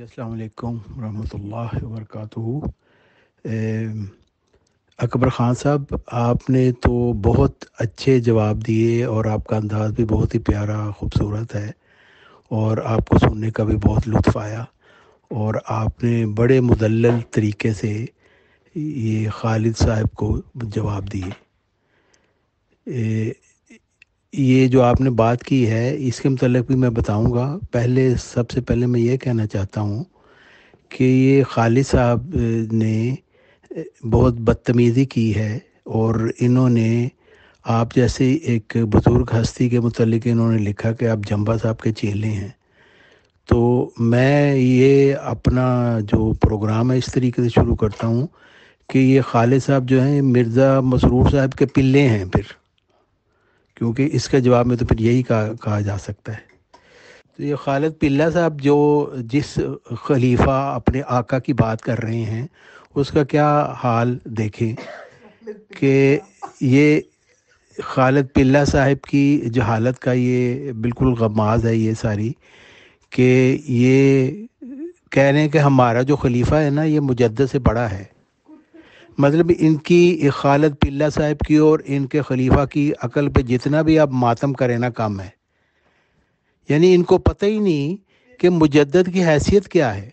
असलकम वरहमतुल्लाह वरक अकबर ख़ान साहब आपने तो बहुत अच्छे जवाब दिए और आपका अंदाज़ भी बहुत ही प्यारा ख़ूबसूरत है और आपको सुनने का भी बहुत लुत्फ़ आया और आपने बड़े मुदल तरीके से ये खालिद साहब को जवाब दिए ये जो आपने बात की है इसके मतलब भी मैं बताऊंगा पहले सबसे पहले मैं ये कहना चाहता हूँ कि ये खालिद साहब ने बहुत बदतमीज़ी की है और इन्होंने आप जैसे एक बुज़ुर्ग हस्ती के मतलब इन्होंने लिखा कि आप जम्बा साहब के चेले हैं तो मैं ये अपना जो प्रोग्राम है इस तरीके से शुरू करता हूँ कि ये खालिद साहब जो हैं मिर्ज़ा मसरूर साहब के पिल्ले हैं फिर क्योंकि इसके जवाब में तो फिर यही कहा, कहा जा सकता है तो ये खालिद पिल्ला साहब जो जिस खलीफा अपने आका की बात कर रहे हैं उसका क्या हाल देखें कि ये खालिद पिल्ला साहब की जहालत का ये बिल्कुल गमाज है ये सारी कि ये कह रहे हैं कि हमारा जो खलीफा है ना ये मुजद से बड़ा है मतलब इनकी खालत पिल्ला साहब की और इनके खलीफा की अकल पे जितना भी आप मातम करें ना कम है यानी इनको पता ही नहीं कि मुजद्दद की हैसियत क्या है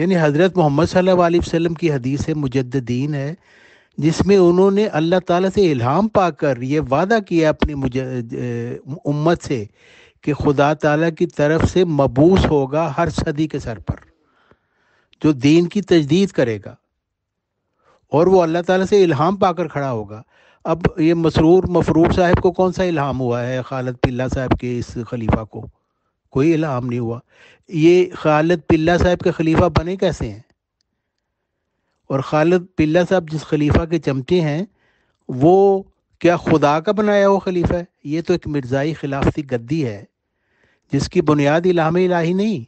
यानी हज़रत मोहम्मद सल्लल्लाहु वसल्लम की हदीस है मुजद्दीन है जिसमें उन्होंने अल्लाह ताला से इल्हाम पाकर ये वादा किया अपनी उम्मत से कि खुदा ताला की तरफ से मबूस होगा हर सदी के सर पर जो दीन की तजदीद करेगा और वो अल्लाह ताला से इल्हाम पाकर खड़ा होगा अब ये मसरूर मफरूर साहब को कौन सा इल्हाम हुआ है खालद पिल्ला साहब के इस खलीफा को कोई इल्हाम नहीं हुआ ये खालद पिल्ला साहब के खलीफा बने कैसे हैं और खालद पिल्ला साहब जिस खलीफा के चमचे हैं वो क्या खुदा का बनाया हुआ खलीफा है ये तो एक मिर्ज़ाई खिलाफती गद्दी है जिसकी बुनियाद इलाम इलाही नहीं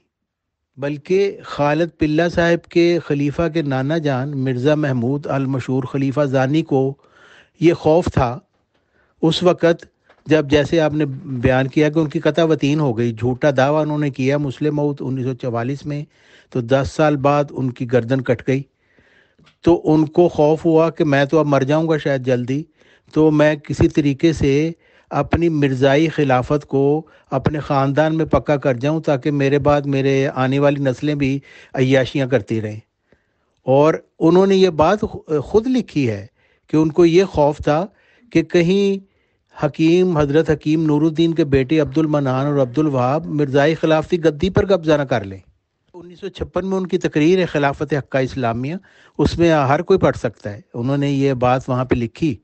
बल्कि खालद पिल्ला साहब के खलीफा के नाना जान मिर्ज़ा महमूद अलमशहूर खलीफा जानी को ये खौफ था उस वक़्त जब जैसे आपने बयान किया कि उनकी कता वतीन हो गई झूठा दावा उन्होंने किया मुस्लिम मऊत 1944 में तो 10 साल बाद उनकी गर्दन कट गई तो उनको खौफ हुआ कि मैं तो अब मर जाऊंगा शायद जल्दी तो मैं किसी तरीके से अपनी मिर्ज़ाई खिलाफत को अपने ख़ानदान में पक्का कर जाऊं ताकि मेरे बाद मेरे आने वाली नस्लें भी अयाशियाँ करती रहें और उन्होंने ये बात ख़ुद लिखी है कि उनको ये खौफ था कि कहीं हकीम हज़रत हकीम नूरुद्दीन के बेटे अब्दुल मनान और अब्दुल वहाब मिर्ज़ाई खिलाफती गद्दी पर कब्जा न कर लें 1956 में उनकी तकरीर है खिलाफत हक्का इस्लामिया उसमें हर कोई पढ़ सकता है उन्होंने ये बात वहाँ पर लिखी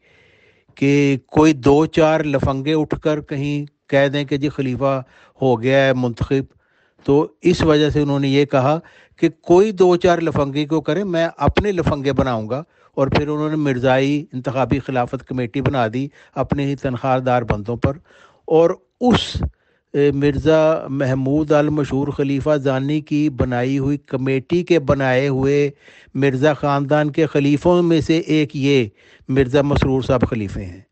कि कोई दो चार लफंगे उठकर कहीं कह दें कि जी खलीफा हो गया है मुंतखब तो इस वजह से उन्होंने ये कहा कि कोई दो चार लफंगे को करें मैं अपने लफंगे बनाऊंगा और फिर उन्होंने मिर्ज़ाई इंतबी खिलाफत कमेटी बना दी अपने ही तनख्वाहदार बंदों पर और उस मिर्ज़ा महमूद अल मशहूर खलीफा जानी की बनाई हुई कमेटी के बनाए हुए मिर्ज़ा ख़ानदान के खलीफों में से एक ये मिर्ज़ा मसरूर साहब खलीफे हैं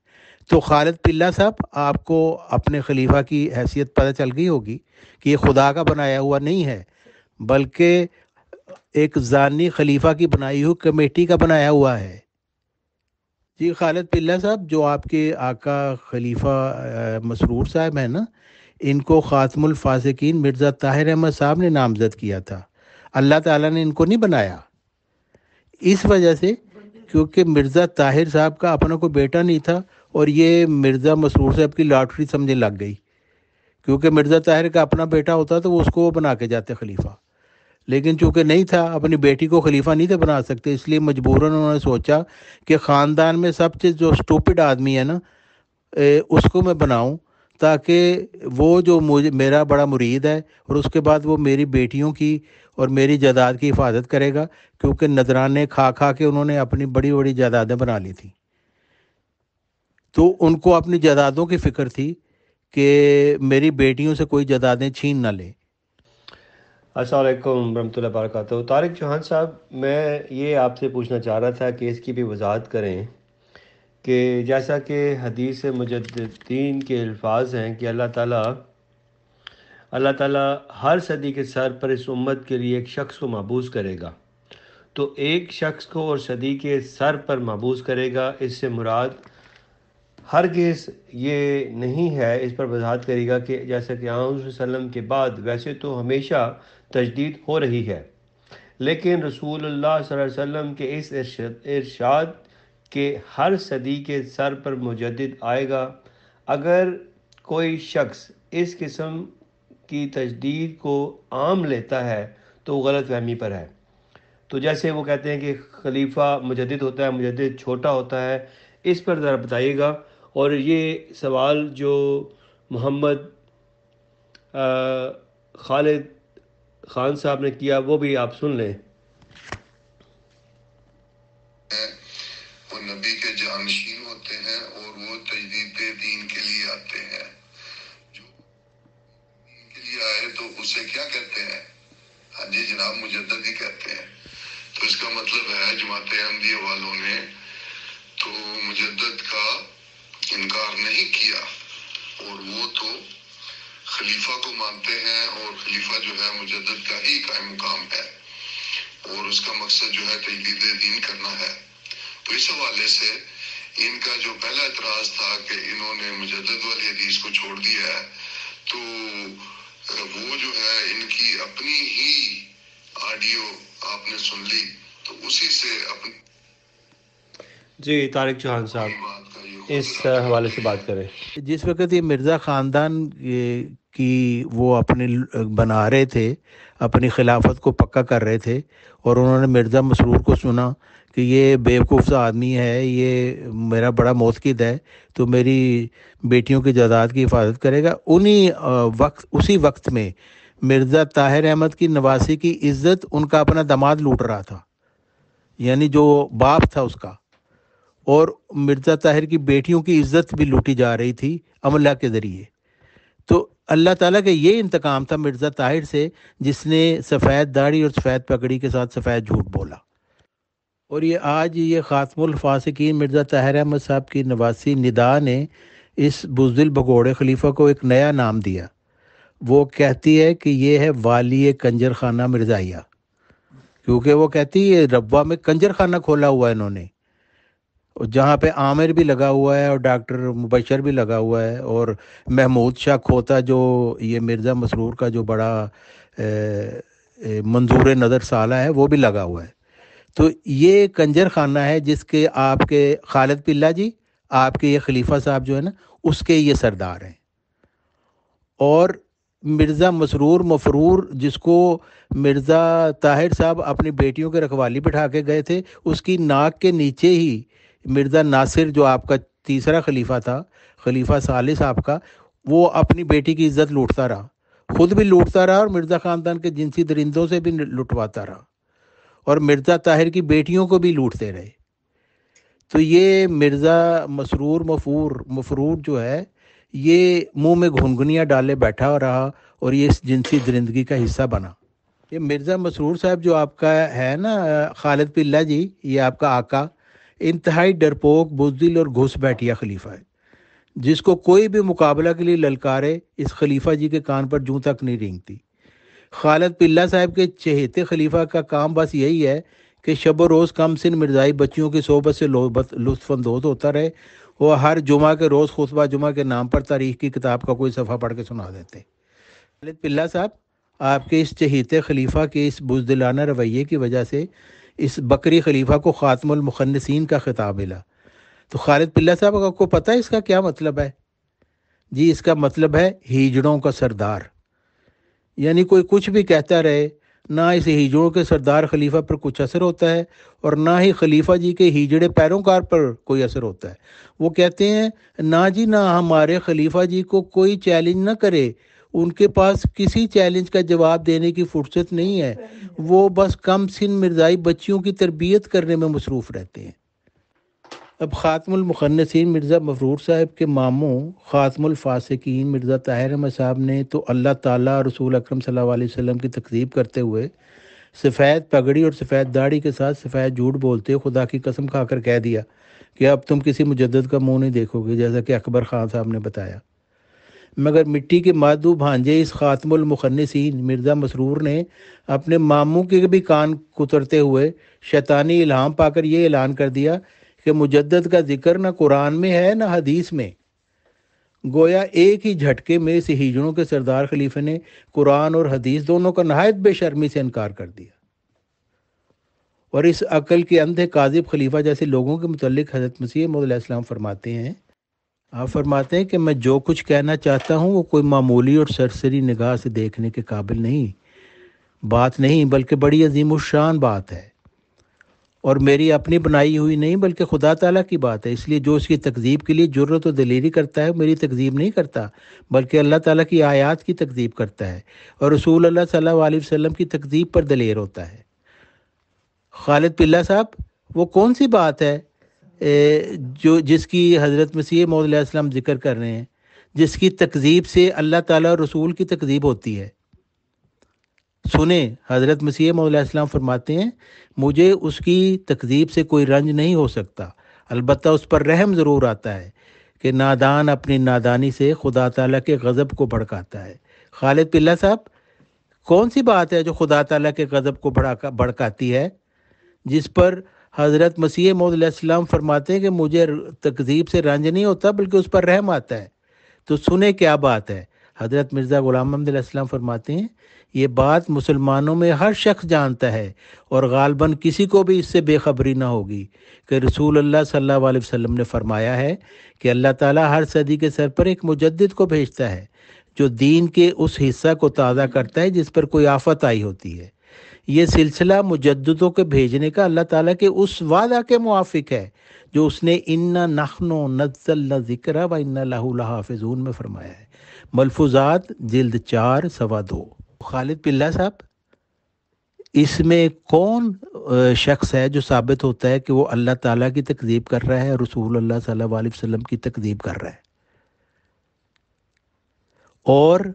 तो खालिद पिल्ला साहब आपको अपने खलीफा की हैसियत पता चल गई होगी कि ये खुदा का बनाया हुआ नहीं है बल्कि एक जानी खलीफा की बनाई हुई कमेटी का बनाया हुआ है जी खालिद पिल्ला साहब जो आपके आका खलीफा मसरूर साहब हैं ना इनको ख़ात्मुल फासिकीन मिर्ज़ा ताहिर अहमद साहब ने नामजद किया था अल्लाह ताला ने इनको नहीं बनाया इस वजह से क्योंकि मिर्ज़ा ताहिर साहब का अपना कोई बेटा नहीं था और ये मिर्ज़ा मसरूर साहब की लॉटरी समझने लग गई क्योंकि मिर्ज़ा ताहिर का अपना बेटा होता तो वो उसको वो बना के जाते खलीफा लेकिन चूंकि नहीं था अपनी बेटी को खलीफा नहीं थे बना सकते इसलिए मजबूरन उन्होंने सोचा कि ख़ानदान में सबसे जो स्टूपिड आदमी है ना ए, उसको मैं बनाऊं ताकि वो जो मुझे मेरा बड़ा मुरीद है और उसके बाद वो मेरी बेटियों की और मेरी जायदाद की हिफाजत करेगा क्योंकि नजराने खा खा के उन्होंने अपनी बड़ी बड़ी जायदादें बना ली थी तो उनको अपनी जायदादों की फ़िक्र थी कि मेरी बेटियों से कोई जायदादें छीन ना ले असलम वरहमल वरक तारिक चौहान साहब मैं ये आपसे पूछना चाह रहा था कि इसकी भी वजाहत करें कि जैसा कि हदीस मुजद्दीन के अल्फाज हैं कि अल्लाह ताला अल्लाह ताला हर सदी के सर पर इस उम्मत के लिए एक शख्स को महबूज करेगा तो एक शख्स को और सदी के सर पर महबूज करेगा इससे मुराद हर केस ये नहीं है इस पर वजाहत करेगा कि जैसा कि वसलम के बाद वैसे तो हमेशा तजदीद हो रही है लेकिन रसूल अल्लाह वसम के इस इर्शाद कि हर सदी के सर पर मुजद आएगा अगर कोई शख्स इस किस्म की तजदीद को आम लेता है तो गलत फहमी पर है तो जैसे वो कहते हैं कि खलीफा मुजद होता है मुजद छोटा होता है इस पर ज़रा बताइएगा और ये सवाल जो मोहम्मद खालिद खान साहब ने किया वो भी आप सुन लें नशीन होते हैं और वो तजदीद दीन के लिए आते हैं जो दीन के लिए आए तो उसे क्या कहते हैं हाँ जी जनाब मुजद ही कहते हैं तो इसका मतलब है जमात अहमदी वालों ने तो मुजद का इनकार नहीं किया और वो तो खलीफा को मानते हैं और खलीफा जो है मुजद का ही कायम मुकाम है और उसका मकसद जो है तजदीद दीन करना है तो इस हवाले से इनका जो पहला इतराज था कि इन्होंने मुजद वाली हदीस को छोड़ दिया है तो वो जो है इनकी अपनी ही ऑडियो आपने सुन ली तो उसी से अपन जी तारिक चौहान साहब इस हवाले से बात करें जिस वक्त ये मिर्ज़ा ख़ानदान की वो अपने बना रहे थे अपनी खिलाफत को पक्का कर रहे थे और उन्होंने मिर्ज़ा मसरूर को सुना कि ये बेवकूफ़ सा आदमी है ये मेरा बड़ा मोतकिद है तो मेरी बेटियों की जायदाद की हिफाजत करेगा उन्हीं वक्त उसी वक्त में मिर्ज़ा ताहिर अहमद की नवासी की इज्जत उनका अपना दामाद लूट रहा था यानी जो बाप था उसका और मिर्ज़ा ताहिर की बेटियों की इज्जत भी लूटी जा रही थी अमला के ज़रिए तो अल्लाह ताला का ये इंतकाम था मिर्ज़ा ताहिर से जिसने सफ़ेद दाढ़ी और सफ़ेद पगड़ी के साथ सफ़ेद झूठ बोला और ये आज ये ख़ासमुलफासिकीन मिर्ज़ा ताहिर अहमद साहब की नवासी निदा ने इस बुजदिल भगोड़े खलीफा को एक नया नाम दिया वो कहती है कि ये है वाली कंजर खाना मिर्ज़ाया क्योंकि वो कहती है ये रब्बा में कंजर खाना खोला हुआ है इन्होंने जहाँ पे आमिर भी लगा हुआ है और डॉक्टर मुबशर भी लगा हुआ है और महमूद शाह खोता जो ये मिर्ज़ा मसरूर का जो बड़ा मंजूर नज़र साला है वो भी लगा हुआ है तो ये कंजर खाना है जिसके आपके खालिद पिल्ला जी आपके ये खलीफा साहब जो है ना उसके ये सरदार हैं और मिर्ज़ा मसरूर मफरूर जिसको मिर्ज़ा ताहिर साहब अपनी बेटियों के रखवाली बिठा के गए थे उसकी नाक के नीचे ही मिर्ज़ा नासिर जो आपका तीसरा खलीफा था खलीफा सालिस आपका वो अपनी बेटी की इज्जत लूटता रहा खुद भी लूटता रहा और मिर्ज़ा ख़ानदान के जिनसी दरिंदों से भी लुटवाता रहा और मिर्ज़ा ताहिर की बेटियों को भी लूटते रहे तो ये मिर्ज़ा मसरूर मफूर मफरूर जो है ये मुंह में घुनघुनिया डाले बैठा रहा और ये इस जिनसी दरिंदगी का हिस्सा बना ये मिर्ज़ा मसरूर साहब जो आपका है ना खालिद पिल्ला जी ये आपका आका इंतहाई डरपोक बुजदिल और घुस बैठिया खलीफा है जिसको कोई भी मुकाबला के लिए ललकारे इस खलीफा जी के कान पर जूं तक नहीं रेंगती खालद पिल्ला साहब के चहेते खलीफा का काम बस यही है कि शब रोज़ कम सिन मिर्जाई बच्चियों की सोहबत से लुफानंदोज होता रहे वह हर जुमा के रोज़ खुतबा जुमा के नाम पर तारीख की किताब का कोई सफ़ा पढ़ के सुना देते खालिद पिल्ला साहब आपके इस चहेते खलीफा के इस बुजदिलाना रवैये की वजह से इस बकरी खलीफा को ख़ात्मलमखनसिन का खिताब मिला तो खालिद पिल्ला साहब आपको पता है इसका क्या मतलब है जी इसका मतलब है हीजड़ों का सरदार यानी कोई कुछ भी कहता रहे ना इस हिजड़ों के सरदार खलीफा पर कुछ असर होता है और ना ही खलीफा जी के हिजड़े पैरोकार पर कोई असर होता है वो कहते हैं ना जी ना हमारे खलीफा जी को कोई चैलेंज ना करे उनके पास किसी चैलेंज का जवाब देने की फुर्सत नहीं है वो बस कम सिन मिर्जाई बच्चियों की तरबियत करने में मसरूफ़ रहते हैं अब ख़ातमलमखनसिन मिर्ज़ा मफरूर साहब के मामों ख़ातमलफासिकीन मिर्ज़ा ताहिर अहमद साहब ने तो अल्लाह ताला और रसूल अक्रम वसम की तकदीब करते हुए सफ़ेद पगड़ी और सफ़ेद दाढ़ी के साथ सफ़ेद झूठ बोलते खुदा की कसम खाकर कह दिया कि अब तुम किसी मुजद का मुंह नहीं देखोगे जैसा कि अकबर ख़ान साहब ने बताया मगर मिट्टी के मादू भांजे इस ख़ातमलमखनसिन मिर्ज़ा मसरूर ने अपने मामों के भी कान कुतरते हुए शैतानी इलाम पाकर ये ऐलान कर दिया कि मुजद्दद का जिक्र ना कुरान में है ना हदीस में गोया एक ही झटके में सहीजड़ों के सरदार खलीफे ने कुरान और हदीस दोनों का नहायत बेशर्मी से इनकार कर दिया और इस अकल के अंधे काजिब खलीफा जैसे लोगों के मतलब हजरत मसीह मोदलाम फरमाते हैं आप फरमाते हैं कि मैं जो कुछ कहना चाहता हूँ वो कोई मामूली और सरसरी निगाह से देखने के काबिल नहीं बात नहीं बल्कि बड़ी अजीम शान बात है और मेरी अपनी बनाई हुई नहीं बल्कि खुदा ताला की बात है इसलिए जो उसकी तकदीब के लिए जरूरत और दलेरी करता है मेरी तकदीब नहीं करता बल्कि अल्लाह ताला की आयात की तकदीब करता है और रसूल अल्लाह सल्लल्लाहु अलैहि वसल्लम की तकदीब पर दलेर होता है खालिद पिल्ला साहब वो कौन सी बात है ए, जो जिसकी हज़रत मसीह मोदल जिक्र कर रहे हैं जिसकी तकदीब से अल्लाह ताला और रसूल की तकदीब होती है सुने हज़रत मसीह मौलम फरमाते हैं मुझे उसकी तकदीब से कोई रंज नहीं हो सकता अलबत् उस पर रहम ज़रूर आता है कि नादान अपनी नादानी से खुदा ताला के गज़ब को भड़काता है खालिद पिल्ला साहब कौन सी बात है जो खुदा ताला के गज़ब को भड़का भड़काती है जिस पर हज़रत मसीह मौदम फरमाते हैं कि मुझे तकदीब से रंज नहीं होता बल्कि उस पर रहम आता है तो सुने क्या बात है हज़रत मिर्ज़ा ग़ुलाम अहमदम फरमाते हैं ये बात मुसलमानों में हर शख्स जानता है और गालबन किसी को भी इससे बेखबरी ना होगी कि रसूल अल्लाह सल्लल्लाहु अलैहि वसल्लम ने फरमाया है कि अल्लाह ताला हर सदी के सर पर एक मुजद्द को भेजता है जो दीन के उस हिस्सा को ताज़ा करता है जिस पर कोई आफत आई होती है ये सिलसिला मुजदों के भेजने का अल्लाह ताला के उस वादा के मुआफिक है जो उसने इन्ना नखनो नजल जिक्र व इन्ना लहू लहाफिजून में फरमाया है मलफूजात जल्द चार सवा दो खालिद पिल्ला साहब इसमें कौन शख्स है जो साबित होता है कि वो अल्लाह ताला की तकदीब कर रहा है रसूल अल्लाह सल्लल्लाहु अलैहि वसल्लम की तकदीब कर रहा है और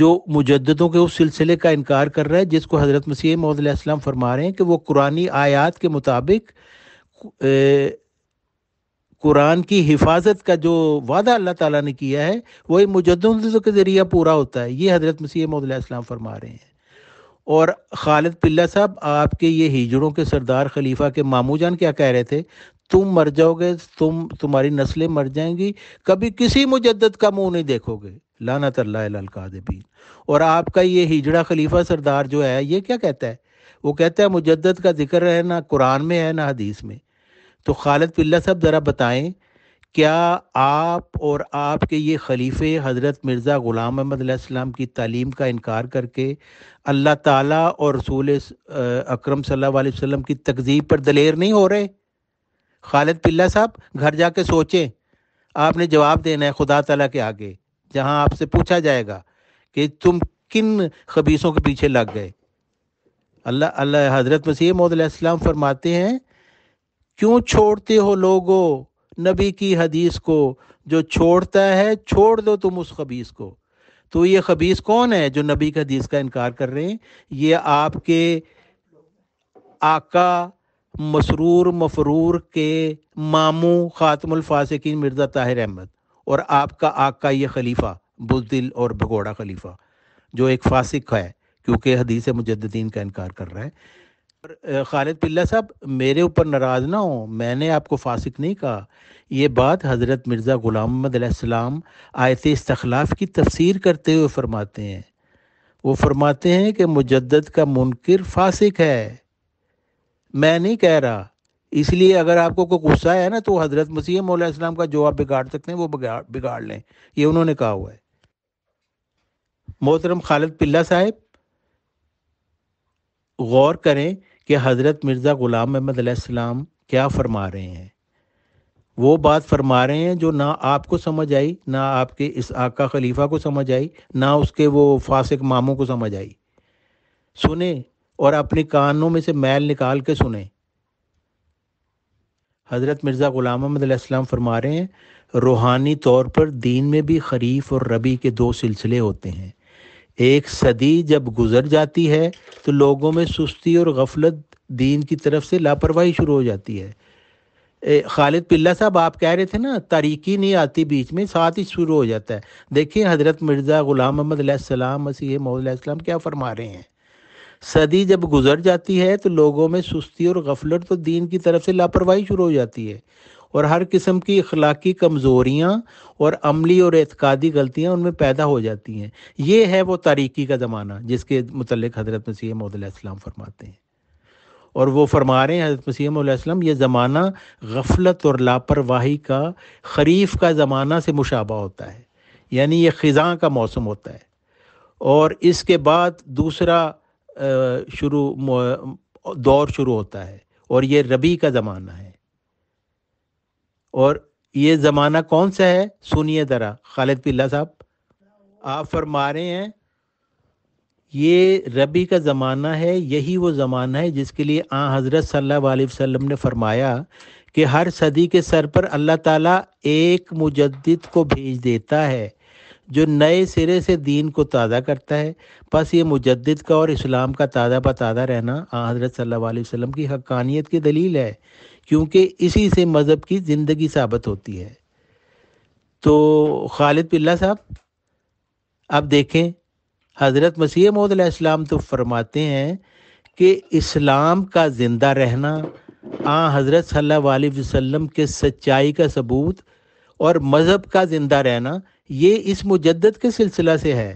जो मुजदों के उस सिलसिले का इनकार कर रहा है जिसको हज़रत मसीह मोहम्मद फरमा रहे हैं कि वो कुरानी आयात के मुताबिक कुरान की हिफाजत का जो वादा अल्लाह ताला ने किया है वही मुजदों के ज़रिए पूरा होता है ये हज़रत मसीह मौदलाम फरमा रहे हैं और खालिद पिल्ला साहब आपके ये हिजड़ों के सरदार खलीफा के मामू जान क्या कह रहे थे तुम मर जाओगे तुम तुम्हारी नस्लें मर जाएंगी कभी किसी मुजदत का मुंह नहीं देखोगे लाना अल्लाहबीन और आपका ये हिजड़ा खलीफा सरदार जो है ये क्या कहता है वो कहता है मुजदत का जिक्र है ना कुरान में है ना हदीस में तो खालद पिल्ला साहब ज़रा बताएं क्या आप और आपके ये खलीफे हज़रत मिर्ज़ा ग़ुलाम अहमद की तालीम का इनकार करके अल्लाह ताला और रसूल अकरम सल्लल्लाहु अलैहि वसल्लम की तकजीब पर दलेर नहीं हो रहे खालिद पिल्ला साहब घर जाके सोचें आपने जवाब देना है खुदा तला के आगे जहां आपसे पूछा जाएगा कि तुम किन खबीसों के पीछे लग गए अल्लाह अल्लाह हज़रत मसीह मोदलाम फरमाते हैं क्यों छोड़ते हो लोगो नबी की हदीस को जो छोड़ता है छोड़ दो तुम उस खबीस को तो ये खबीस कौन है जो नबी की हदीस का इनकार कर रहे हैं ये आपके आका मसरूर मफरूर के मामू ख़ातमफासिन मिर्ज़ा ताहिर अहमद और आपका आका ये खलीफा बुजदिल और भगोड़ा खलीफा जो एक फासिक है क्योंकि हदीस मुजद्दीन का इनकार कर रहा है खालिद पिल्ला साहब मेरे ऊपर नाराज़ ना हो मैंने आपको फासिक नहीं कहा यह बात हज़रत मिर्ज़ा ग़ुलाम अलैहिस्सलाम आयत इस्तलाफ़ की तफसीर करते हुए फरमाते हैं वो फरमाते हैं कि मुजद्दद का मुनकर फासिक है मैं नहीं कह रहा इसलिए अगर आपको कोई गुस्सा है ना तो हज़रत मसीह मौलाम का जो आप बिगाड़ सकते हैं वो बिगाड़ बिगाड़ लें ये उन्होंने कहा हुआ है मोहतरम खालिद पिल्ला साहब गौर करें कि हज़रत मिर्ज़ा ग़ुलाम अहमद क्या फरमा रहे हैं वो बात फरमा रहे हैं जो ना आपको समझ आई ना आपके इस आका खलीफा को समझ आई ना उसके वो फासिक मामों को समझ आई सुने और अपने कानों में से मैल निकाल के सुने हज़रत मिर्ज़ा ग़ुलाम अहमद फरमा रहे हैं रूहानी तौर पर दीन में भी खरीफ और रबी के दो सिलसिले होते हैं एक सदी जब गुजर जाती है तो लोगों में सुस्ती और गफलत दीन की तरफ से लापरवाही शुरू हो जाती है खालिद पिल्ला साहब आप कह रहे थे ना तारीकी नहीं आती बीच में साथ ही शुरू हो जाता है देखिए हज़रत मिर्ज़ा ग़ुलाम अहमद सलाम मसीह सलाम क्या फरमा रहे हैं सदी जब गुजर जाती है तो लोगों में सुस्ती और गफलत तो दीन की तरफ से लापरवाही शुरू हो जाती है और हर किस्म की अखलाकी कमज़ोरियाँ और अमली और एतकादी गलतियाँ उनमें पैदा हो जाती हैं ये है वो तारीकी का ज़माना जिसके मतलब हज़रत मसीह मदम फरमाते हैं और वो फरमा रहे हैं हज़रत मसीम ये ज़माना गफलत और लापरवाही का खरीफ का ज़माना से मुशाबा होता है यानी ये ख़ज़ा का मौसम होता है और इसके बाद दूसरा शुरू दौर शुरू होता है और ये रबी का ज़माना है और ये ज़माना कौन सा है सुनिए ज़रा खालिद पिल्ला साहब आप फरमा रहे हैं ये रबी का ज़माना है यही वो ज़माना है जिसके लिए आ हज़रत सल्लल्लाहु अलैहि वसल्लम ने फरमाया कि हर सदी के सर पर अल्लाह ताला एक मुजद्दिद को भेज देता है जो नए सिरे से दीन को ताज़ा करता है बस ये मुजद्दिद का और इस्लाम का ताज़ा बताज़ा रहना आ हज़रत सल्लल्लाहु अलैहि वसल्लम की हक्कानियत की दलील है क्योंकि इसी से मज़हब की ज़िंदगी साबित होती है तो खालिद बिल्ला साहब आप देखें हज़रत मसीह मौदलाम तो फरमाते हैं कि इस्लाम का ज़िंदा रहना आ हज़रत सल वसम के सच्चाई का सबूत और मज़हब का ज़िंदा रहना ये इस मुजदत के सिलसिला से है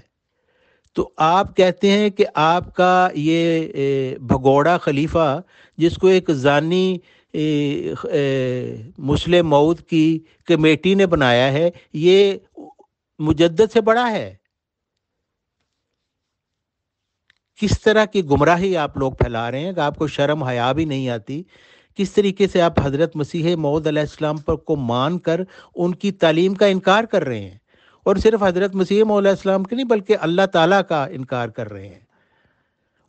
तो आप कहते हैं कि आपका ये भगोड़ा खलीफा जिसको एक जानी मुस्लिम मऊद की कमेटी ने बनाया है ये मुजद से बड़ा है किस तरह की गुमराही आप लोग फैला रहे हैं आपको शर्म हया भी नहीं आती किस तरीके से आप हज़रत मसीह मऊद अलैहिस्सलाम पर को मान कर उनकी तालीम का इनकार कर रहे हैं और सिर्फ हज़रत मसीह मऊलाम के नहीं बल्कि अल्लाह ताला का इनकार कर रहे हैं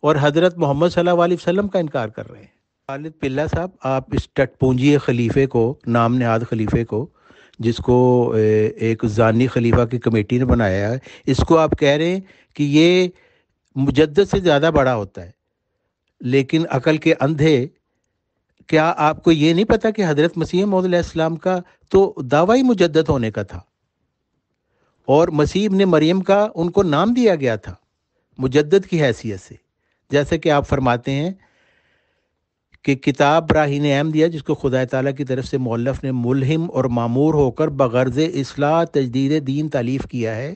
और हज़रत मोहम्मद सल्लल्लाहु अलैहि वसल्लम का इनकार कर रहे हैं खालिद पिल्ला साहब आप इस टटपूंजी खलीफे को नाम नहाद खलीफे को जिसको एक जानी खलीफा की कमेटी ने बनाया है इसको आप कह रहे हैं कि ये मुजद से ज़्यादा बड़ा होता है लेकिन अकल के अंधे क्या आपको ये नहीं पता कि हज़रत मसीह मौदाम का तो दावा ही मुजद होने का था और मसीह ने मरियम का उनको नाम दिया गया था मुजद की हैसियत से जैसे कि आप फरमाते हैं कि किताब ने अहम दिया जिसको खुदा ताली की तरफ से मौलफ ने मुलहम और मामूर होकर बगर्ज असलाह तजदीद दीन तालीफ़ किया है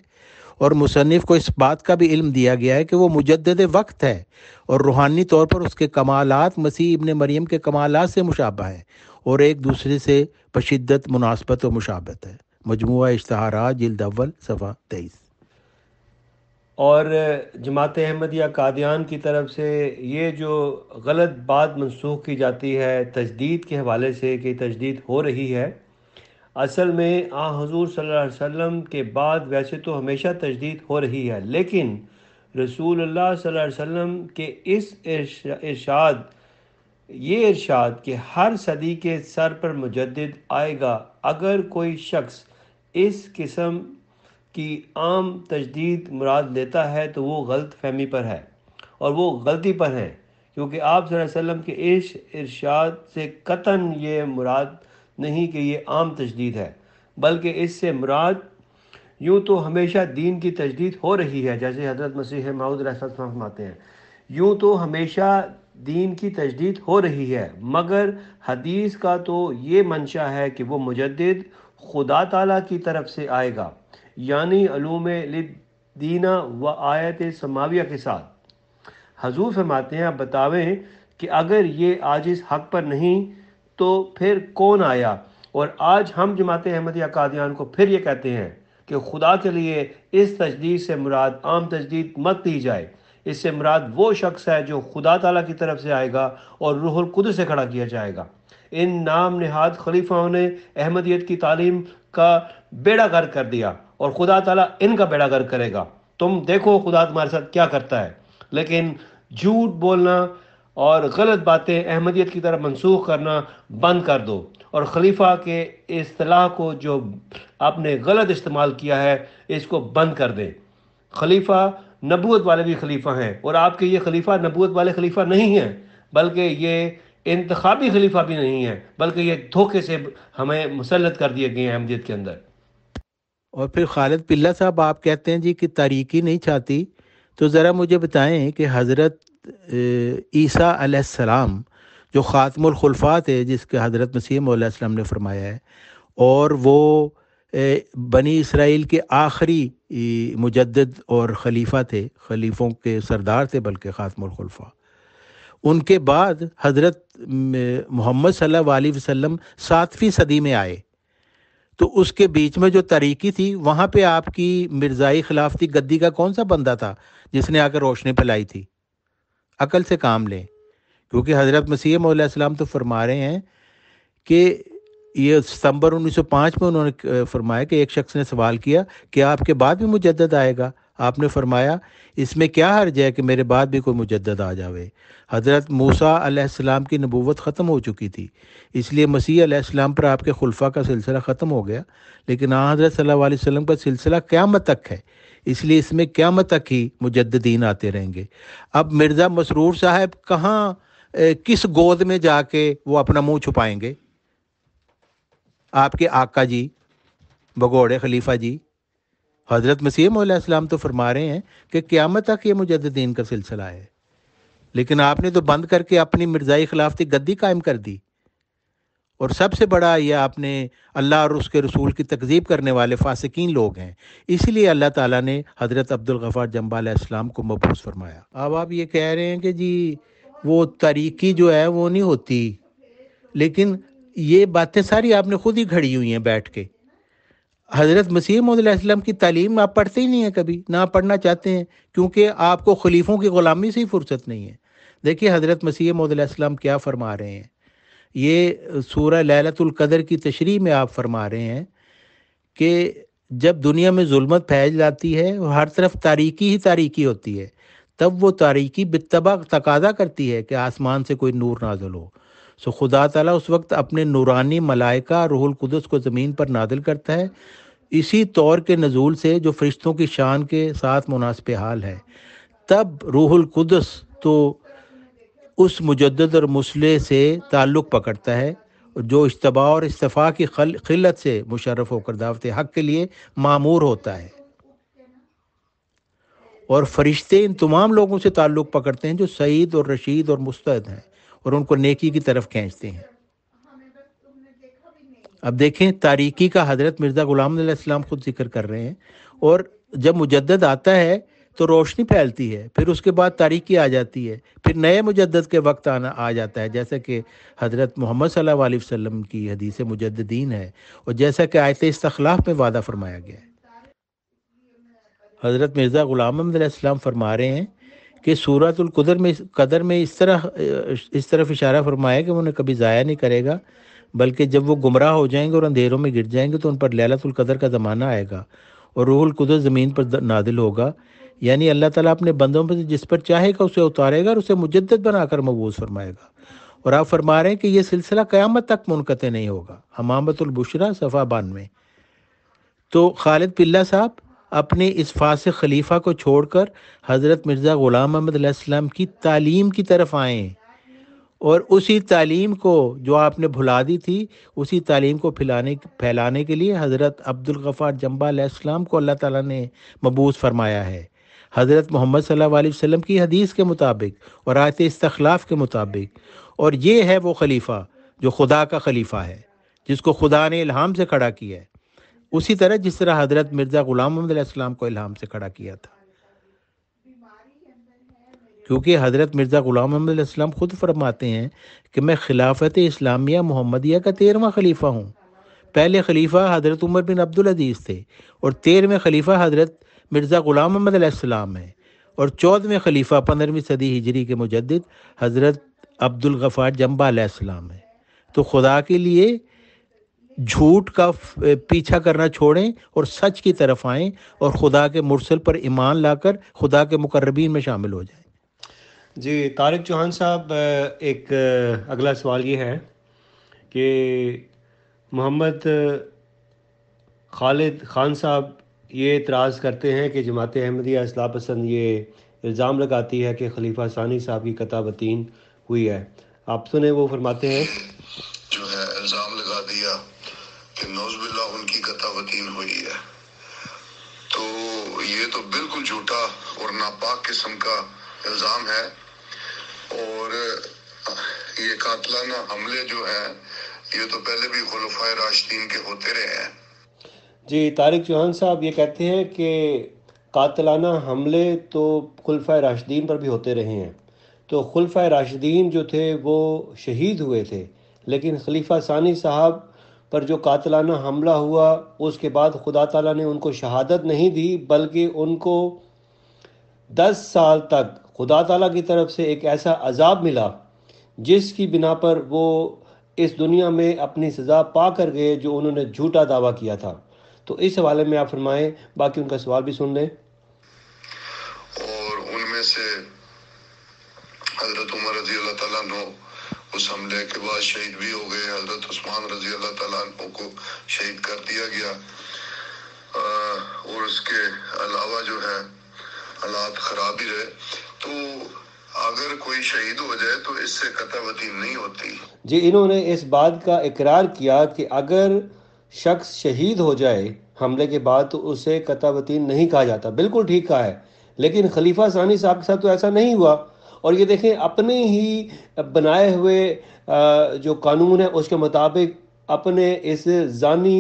और मुसनफ़ को इस बात का भी इल्म दिया गया है कि वह मुजद वक्त है और रूहानी तौर पर उसके कमालत मसीह इबन मरीम के कमालत से मुशाबा हैं और एक दूसरे से बशिद्दत मुनासबत और मुशाबत है मजमू इश्तहारा जिल्द अव्वल सफ़ा तेईस और जमात अहमदिया कादियान की तरफ से ये जो गलत बात मनसूख की जाती है तजदीद के हवाले से कि तजदीद हो रही है असल में आ हजूर सल्लल्लाहु अलैहि वसल्लम के बाद वैसे तो हमेशा तजदीद हो रही है लेकिन रसूल अल्लाह सल्लल्लाहु अलैहि वसल्लम के इस इरशाद ये इरशाद कि हर सदी के सर पर मुजद आएगा अगर कोई शख्स इस किस्म की आम तजदीद मुराद लेता है तो वो गलत फहमी पर है और वो गलती पर है क्योंकि आप वसल्लम के इस इरशाद से कतन ये मुराद नहीं कि ये आम तजदीद है बल्कि इससे मुराद यूँ तो हमेशा दीन की तजदीद हो रही है जैसे हज़रत मसीह महूद फरमाते हैं यूँ तो हमेशा दीन की तजदीद हो रही है मगर हदीस का तो ये मंशा है कि वो मुजद खुदा ताला की तरफ से आएगा यानी अलूम दीना व आयत समाविया के साथ हजूर फरमाते हैं आप बतावें कि अगर ये आज इस हक पर नहीं तो फिर कौन आया और आज हम जमात अहमदिया कादियान को फिर ये कहते हैं कि खुदा के लिए इस तजदीद से मुराद आम तजदीद मत दी जाए इससे मुराद वो शख्स है जो खुदा तला की तरफ से आएगा और रूहुल खुद से खड़ा किया जाएगा इन नाम नहाद खलीफाओं ने अहमदियत की तालीम का बेड़ा गर्क कर दिया और खुदा ताला इनका बेड़ा गर्क करेगा तुम देखो खुदा तुम्हारे साथ क्या करता है लेकिन झूठ बोलना और गलत बातें अहमदियत की तरफ मनसूख करना बंद कर दो और खलीफा के असलाह को जो आपने गलत इस्तेमाल किया है इसको बंद कर दें खलीफा नबूत वाले भी खलीफा हैं और आपके ये खलीफा नबूत वाले खलीफा नहीं हैं बल्कि ये इंतबी खलीफा भी नहीं है बल्कि ये धोखे से हमें मुसलत कर दिए गए हैं अहमदियत के अंदर और फिर खालिद पिल्ला साहब आप कहते हैं जी कि तारीकी नहीं चाहती तो ज़रा मुझे बताएं कि हज़रत ईसा सलाम जो ख़ात्मुलखलफा थे जिसके हज़रत मसीम मौलाम ने फरमाया है और वो बनी इसराइल के आखिरी मुजद और खलीफा थे खलीफों के सरदार थे बल्कि ख़ात्मुलखलफा उनके बाद हज़रत मोहम्मद सल्लल्लाहु वसम सातवीं सदी में आए तो उसके बीच में जो तरीकी थी वहाँ पे आपकी मिर्जाई खिलाफ थी गद्दी का कौन सा बंदा था जिसने आकर रोशनी फैलाई थी अकल से काम लें क्योंकि हज़रत मसीह मौलम तो फरमा रहे हैं कि ये सितंबर 1905 में उन्होंने फरमाया कि एक शख्स ने सवाल किया कि आपके बाद भी मुजद आएगा आपने फरमाया इसमें क्या हर्ज है कि मेरे बाद भी कोई मुजद आ जावे हज़रत मूसा अलैहिस्सलाम की नबूवत ख़त्म हो चुकी थी इसलिए मसीह अलैहिस्सलाम पर आपके खुलफा का सिलसिला ख़त्म हो गया लेकिन आ हज़रत सल्लल्लाहु अलैहि वसल्लम का सिलसिला क़्यामत तक है इसलिए इसमें क़्यामत तक ही मुजद्दीन आते रहेंगे अब मिर्ज़ा मसरूर साहब कहाँ किस गोद में जाके वो अपना मुंह छुपाएंगे आपके आका जी भगोड़े खलीफा जी हज़रत मसीह मोलाम तो फरमा रहे हैं कि क़्यामत तक ये मुजद्दीन का सिलसिला है लेकिन आपने तो बंद करके अपनी मिर्ज़ाई खिलाफती गद्दी कायम कर दी और सबसे बड़ा यह आपने अल्लाह और उसके रसूल की तकजीब करने वाले फासिकीन लोग हैं इसीलिए अल्लाह ताला ने हज़रत अब्दुल गफ़ार इस्लाम को महफूज फरमाया अब आप ये कह रहे हैं कि जी वो तारीकी जो है वो नहीं होती लेकिन ये बातें सारी आपने खुद ही घड़ी हुई हैं बैठ के हज़रत मसीह मदलम की तालीम आप पढ़ते ही नहीं है कभी ना पढ़ना चाहते हैं क्योंकि आपको खलीफों की ग़ुलामी से ही फुर्सत नहीं है देखिए हज़रत मसीह मदलम क्या फरमा रहे हैं ये सूरह लहलतुल्कदर की तशरी में आप फरमा रहे हैं कि जब दुनिया में जुल्मत फैल जाती है हर तरफ तारीकी ही तारीकी होती है तब वो तारीकी बितबा तकादा करती है कि आसमान से कोई नूर नाजल हो सो खुदा ताला उस वक्त अपने नूरानी मलाइका रोहुल कुदस को ज़मीन पर नादिल करता है इसी तौर के नज़ूल से जो फरिश्तों की शान के साथ मुनासब हाल है तब रोहुल कुदस तो उस मुजद और मसले से ताल्लुक़ पकड़ता है जो इजतबा और इस्तफ़ा की खिलत से मुशरफ होकर दावत हक़ के लिए मामूर होता है और फरिश्ते इन तमाम लोगों से ताल्लुक़ पकड़ते हैं जो सईद और रशीद और मुस्तद हैं और उनको नेकी की तरफ खींचते हैं अब देखें तारीकी का हजरत मिर्ज़ा गुलाम इस्लाम खुद जिक्र कर रहे हैं और जब मुजद आता है तो रोशनी फैलती है फिर उसके बाद तारीकी आ जाती है फिर नए मुजद के वक्त आना आ जाता है जैसा कि हज़रत मोहम्मद सल्लल्लाहु अलैहि वसल्लम की हदीस मुजद्दीन है और जैसा कि आयत इस्तलाफ़ में वादा फरमाया गया है हज़रत मिर्ज़ा गुलाम अहमद फरमा रहे हैं कि सूरतुल में कदर में इस तरह इस तरफ इशारा फरमाया कि उन्हें कभी ज़ाया नहीं करेगा बल्कि जब वो गुमराह हो जाएंगे और अंधेरों में गिर जाएंगे तो उन पर लैलातुल कदर का ज़माना आएगा और रूहुल कुदर ज़मीन पर नादिल होगा यानी अल्लाह ताला अपने बंदों पर जिस पर चाहेगा उसे उतारेगा और उसे मुजद बनाकर मबूस फरमाएगा और आप फरमा रहे हैं कि यह सिलसिला क़्यामत तक मुनक़ नहीं होगा हमामतुलबशरा सफ़ा बानवे तो खालिद पिल्ला साहब अपने इस फासिक खलीफा को छोड़कर हज़रत मिर्ज़ा ग़ुलाम अहमदम की तालीम की तरफ आए और उसी तालीम को जो आपने भुला दी थी उसी तालीम को फैलाने फैलाने के लिए हज़रत अब्दुल गफ़ार जम्बाम को अल्लाह ताला ने मबूस फरमाया है हज़रत मोहम्मद सल्लल्लाहु अलैहि वसल्लम की हदीस के मुताबिक और आयत इस्तलाफ के मुताबिक और ये है वो खलीफा जो खुदा का खलीफा है जिसको खुदा ने इल्हाम से खड़ा किया है उसी तरह जिस तरह हजरत मिर्ज़ा ग़ुलाम महमद को इल्हाम से खड़ा किया था क्योंकि हज़रत मिर्ज़ा ग़ुलाम महमद ख़ुद फरमाते हैं कि मैं खिलाफत इस्लामिया मोहम्मदिया का तेरहवा खलीफा हूँ पहले खलीफा हज़रत उमर बिन अब्दुल अजीज़ थे और तेरहवें खलीफा हज़रत मिर्ज़ा ग़ुलाम महमद है और चौदहवें खलीफा पंद्रहवीं सदी हिजरी के मुजद हज़रत अब्दुल गफ़ार जम्बा है तो खुदा के लिए झूठ का पीछा करना छोड़ें और सच की तरफ आएं और खुदा के मुरसल पर ईमान लाकर खुदा के मुकर्रबीन में शामिल हो जाएं जी तारिक चौहान साहब एक अगला सवाल ये है कि मोहम्मद खालिद खान साहब ये इतराज़ करते हैं कि जमात अहमदिया असलाह पसंद ये इल्ज़ाम लगाती है कि खलीफा सानी साहब की कताबतीन हुई है आप सुने वो फरमाते हैं जो है इल्ज़ाम तवतीन हुई है तो ये तो बिल्कुल झूठा और नापाक किस्म का इल्ज़ाम है और ये कातलाना हमले जो है ये तो पहले भी खलफा राशदीन के होते रहे हैं जी तारिक चौहान साहब ये कहते हैं कि कातलाना हमले तो खुलफा राशदीन पर भी होते रहे हैं तो खुलफा राशदीन जो थे वो शहीद हुए थे लेकिन खलीफा सानी साहब पर जो कातलाना हमला हुआ उसके बाद खुदा ताला ने उनको शहादत नहीं दी बल्कि उनको दस साल तक खुदा ताला की तरफ से एक ऐसा अजाब मिला जिसकी बिना पर वो इस दुनिया में अपनी सज़ा पा कर गए जो उन्होंने झूठा दावा किया था तो इस हवाले में आप फरमाए बाकी उनका सवाल भी सुन लें और उनमें से हजरत उमर रजी अल्लाह उस हमले के बाद शहीद भी हो गए हजरत उस्मान रजी अल्लाह तला को शहीद कर दिया गया और उसके अलावा जो है हालात खराब ही रहे तो अगर कोई शहीद हो जाए तो इससे कतावती नहीं होती जी इन्होंने इस बात का इकरार किया कि अगर शख्स शहीद हो जाए हमले के बाद तो उसे कतावती नहीं कहा जाता बिल्कुल ठीक कहा है लेकिन खलीफा सानी साहब के साथ तो ऐसा नहीं हुआ और ये देखें अपने ही बनाए हुए जो कानून है उसके मुताबिक अपने इस जानी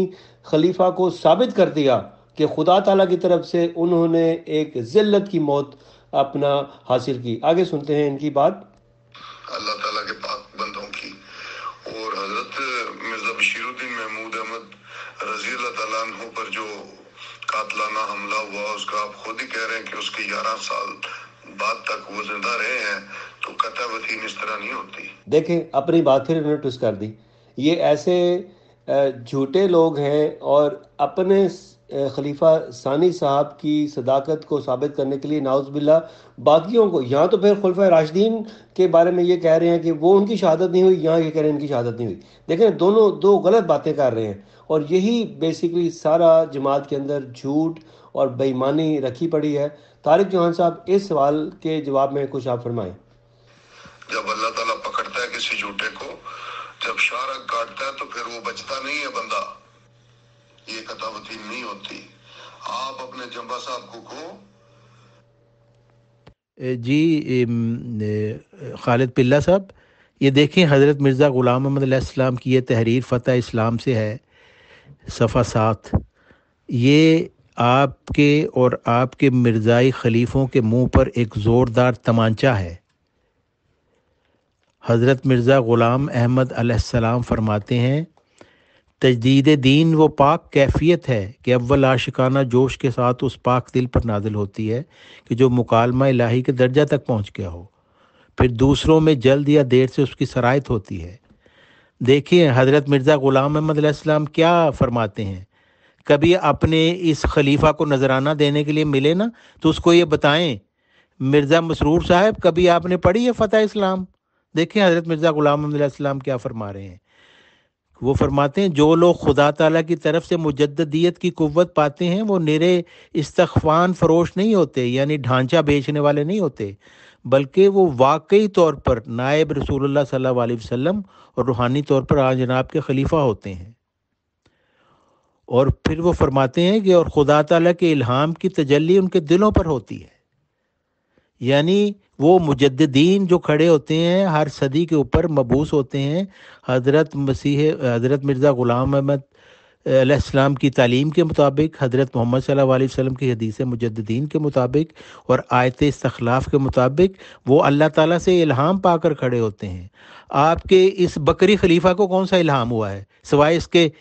खलीफा को साबित कर दिया कि खुदा ताला की तरफ से उन्होंने एक जिल्लत की मौत अपना हासिल की आगे सुनते हैं इनकी बात अल्लाह ताला के पाक बंदों की और हजरत मिर्जा बशीरुद्दीन महमूद अहमद रजी अल्लाह पर जो कातलाना हमला हुआ उसका आप खुद ही कह रहे हैं कि उसके ग्यारह साल बाद तक वो जिंदा रहे हैं तो कथा वसीन इस तरह नहीं होती देखे अपनी बात फिर उन्होंने ट्विस्ट कर दी ये ऐसे झूठे लोग हैं और अपने खलीफा सानी साहब की सदाकत को साबित करने के लिए नाउजबिल्ला बाकियों को यहाँ तो फिर खुलफा राशदीन के बारे में ये कह रहे हैं कि वो उनकी शहादत नहीं हुई यहाँ ये कह रहे हैं उनकी शहादत नहीं हुई देखें दोनों दो गलत बातें कर रहे हैं और यही बेसिकली सारा जमात के अंदर झूठ और बेईमानी रखी पड़ी है तारिक चौहान साहब इस सवाल के जवाब में कुछ आप फरमाएं जब अल्लाह ताला पकड़ता है किसी झूठे को जब शारक काटता है तो फिर वो बचता नहीं है बंदा ये कथावती नहीं होती आप अपने जम्बा साहब को को जी खालिद पिल्ला साहब ये देखें हज़रत मिर्ज़ा ग़ुलाम अहमद की ये तहरीर फ़तह इस्लाम से है सफ़ा सात ये आपके और आपके मिर्ज़ाई खलीफों के मुंह पर एक ज़ोरदार तमांचा है हज़रत मिर्ज़ा ग़ुलाम अहमद अलैहिस्सलाम फरमाते हैं तजदीद दीन वो पाक कैफियत है कि अव्वल आशिकाना जोश के साथ उस पाक दिल पर नाजिल होती है कि जो मुकालमा इलाही के दर्जा तक पहुँच गया हो फिर दूसरों में जल्द या देर से उसकी सरायत होती है देखिए हज़रत मिर्ज़ा ग़ुलाम अहमद क्या फरमाते हैं कभी अपने इस खलीफा को नजराना देने के लिए मिले ना तो उसको ये बताएं मिर्ज़ा मसरूर साहब कभी आपने पढ़ी है फतेह इस्लाम देखें हज़रत मिर्ज़ा ग़ुलाम अहमदम क्या फरमा रहे हैं वो फरमाते हैं जो लोग खुदा तला की तरफ से मुजदियत की कुत पाते हैं वो निरे इस्तफान फरोश नहीं होते यानी ढांचा बेचने वाले नहीं होते बल्कि वो वाकई तौर पर नायब रसूल सल्लल्लाहु वसम और रूहानी तौर पर आज जनाब के खलीफा होते हैं और फिर वो फरमाते हैं कि और खुदा तला के इल्हाम की तजली उनके दिलों पर होती है यानी वो मुजद्दीन जो खड़े होते हैं हर सदी के ऊपर मबूस होते हैं हजरत मसीह हजरत मिर्ज़ा ग़ुलाम अहमद आसमाम की तालीम के मुताबिक हज़रत मोहम्मद सल्लल्लाहु अलैहि वसल्लम की हदीस मुजद्दीन के मुताबिक और आयत इस्तलाफ़ के मुताबिक वो अल्लाह ताला से इल्हाम पाकर खड़े होते हैं आपके इस बकरी खलीफा को कौन सा इल्हाम हुआ है सिवाय इसके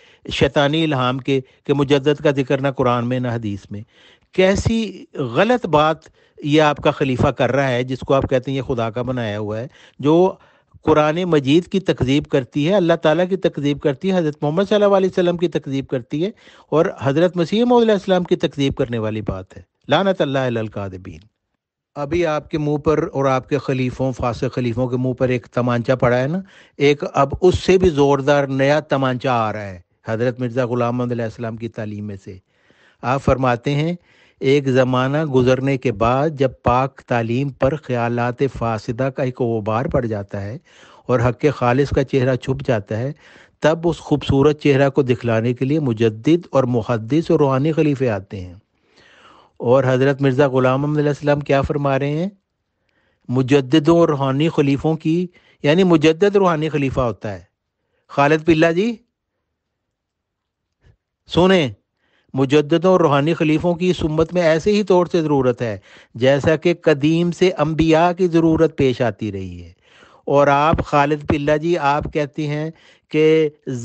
शैतानी इल्हाम के कि मुजद्दद का जिक्र ना कुरान में ना हदीस में कैसी गलत बात यह आपका खलीफा कर रहा है जिसको आप कहते हैं ये खुदा का बनाया हुआ है जो कुरान मजीद की तकजीब करती है अल्लाह ताला की तकजीब करती है हज़रत मोहम्मद सल्लल्लाहु अलैहि वसल्लम की तकजीब करती है और हज़रत मसीह मौलाम की तकजीब करने वाली बात है लानत अल्लाहबीन अभी आपके मुंह पर और आपके खलीफों फास खलीफों के मुंह पर एक तमांचा पड़ा है ना एक अब उससे भी ज़ोरदार नया तमांचा आ रहा है हज़रत मिर्ज़ा ग़ुलाम की तालीम में से आप फरमाते हैं एक ज़माना गुजरने के बाद जब पाक तालीम पर ख्यालात फासदा का एक वबार पड़ जाता है और हक खालिस का चेहरा छुप जाता है तब उस खूबसूरत चेहरा को दिखलाने के लिए मुजद और मुहदस और रूहानी खलीफे आते हैं और हज़रत मिर्ज़ा ग़ुलाम सलाम क्या फरमा रहे हैं मुजदों और रूहानी खलीफों की यानी मुजद रूहानी खलीफा होता है खालिद पिल्ला जी सुने मुजदों और रूहानी खलीफों की इस उम्मत में ऐसे ही तौर से ज़रूरत है जैसा कि कदीम से अम्बिया की ज़रूरत पेश आती रही है और आप खालिद पिल्ला जी आप कहती हैं कि